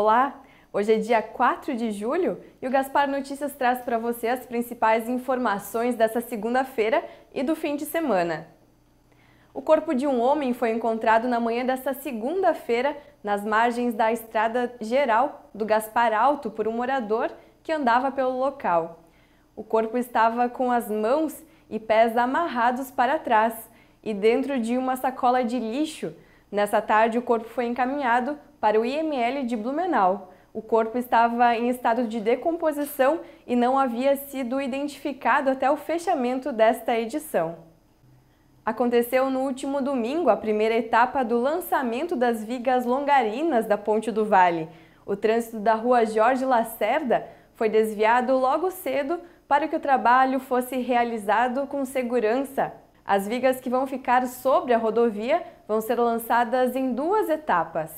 Olá! Hoje é dia 4 de julho e o Gaspar Notícias traz para você as principais informações dessa segunda-feira e do fim de semana. O corpo de um homem foi encontrado na manhã desta segunda-feira nas margens da estrada geral do Gaspar Alto por um morador que andava pelo local. O corpo estava com as mãos e pés amarrados para trás e dentro de uma sacola de lixo Nessa tarde, o corpo foi encaminhado para o IML de Blumenau. O corpo estava em estado de decomposição e não havia sido identificado até o fechamento desta edição. Aconteceu no último domingo a primeira etapa do lançamento das vigas longarinas da Ponte do Vale. O trânsito da rua Jorge Lacerda foi desviado logo cedo para que o trabalho fosse realizado com segurança as vigas que vão ficar sobre a rodovia vão ser lançadas em duas etapas.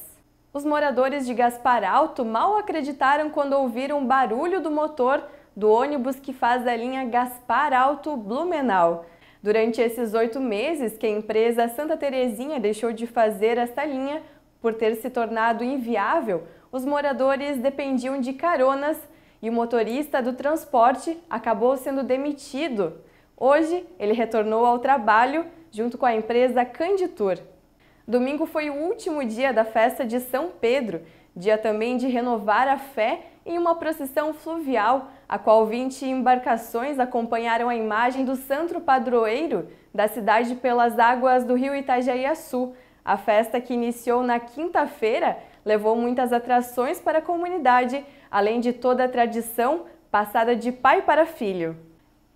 Os moradores de Gaspar Alto mal acreditaram quando ouviram barulho do motor do ônibus que faz a linha Gaspar Alto Blumenau. Durante esses oito meses que a empresa Santa Terezinha deixou de fazer esta linha por ter se tornado inviável, os moradores dependiam de caronas e o motorista do transporte acabou sendo demitido. Hoje, ele retornou ao trabalho junto com a empresa Canditur. Domingo foi o último dia da festa de São Pedro, dia também de renovar a fé em uma procissão fluvial, a qual 20 embarcações acompanharam a imagem do santo padroeiro da cidade pelas águas do rio itajaí A festa que iniciou na quinta-feira levou muitas atrações para a comunidade, além de toda a tradição passada de pai para filho.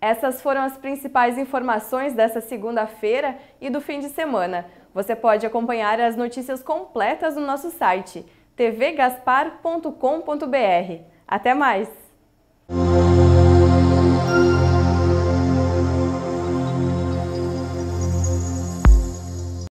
Essas foram as principais informações dessa segunda-feira e do fim de semana. Você pode acompanhar as notícias completas no nosso site tvgaspar.com.br. Até mais!